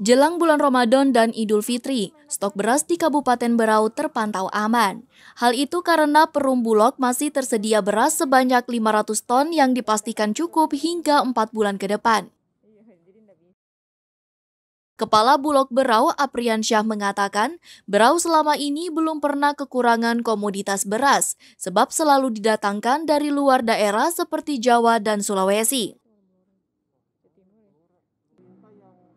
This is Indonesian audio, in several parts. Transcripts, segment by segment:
Jelang bulan Ramadan dan Idul Fitri, stok beras di Kabupaten Berau terpantau aman. Hal itu karena perum Bulog masih tersedia beras sebanyak 500 ton yang dipastikan cukup hingga 4 bulan ke depan. Kepala Bulog Berau Apriansyah mengatakan, Berau selama ini belum pernah kekurangan komoditas beras, sebab selalu didatangkan dari luar daerah seperti Jawa dan Sulawesi.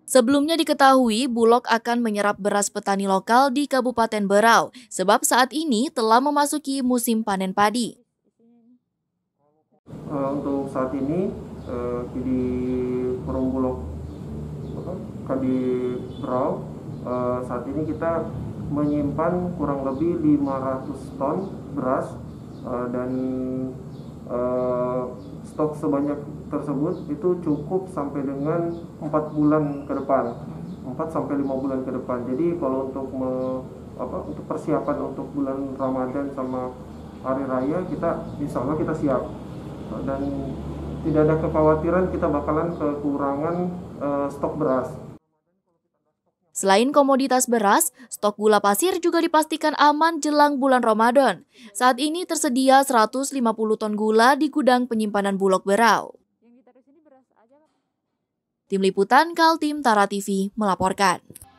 Sebelumnya diketahui Bulog akan menyerap beras petani lokal di Kabupaten Berau, sebab saat ini telah memasuki musim panen padi. Eh, untuk saat ini eh, di Kadi Brau uh, eh, saat ini kita menyimpan kurang lebih 500 ton beras uh, dan uh, stok sebanyak tersebut itu cukup sampai dengan 4 bulan ke depan 4 sampai 5 bulan ke depan jadi kalau untuk me, apa untuk persiapan untuk bulan Ramadan sama hari raya kita insya Allah kita siap dan tidak ada kekhawatiran kita bakalan kekurangan uh, stok beras Selain komoditas beras, stok gula pasir juga dipastikan aman jelang bulan Ramadan. Saat ini tersedia 150 ton gula di gudang penyimpanan Bulog Berau. Tim Liputan Kaltim Tara TV melaporkan.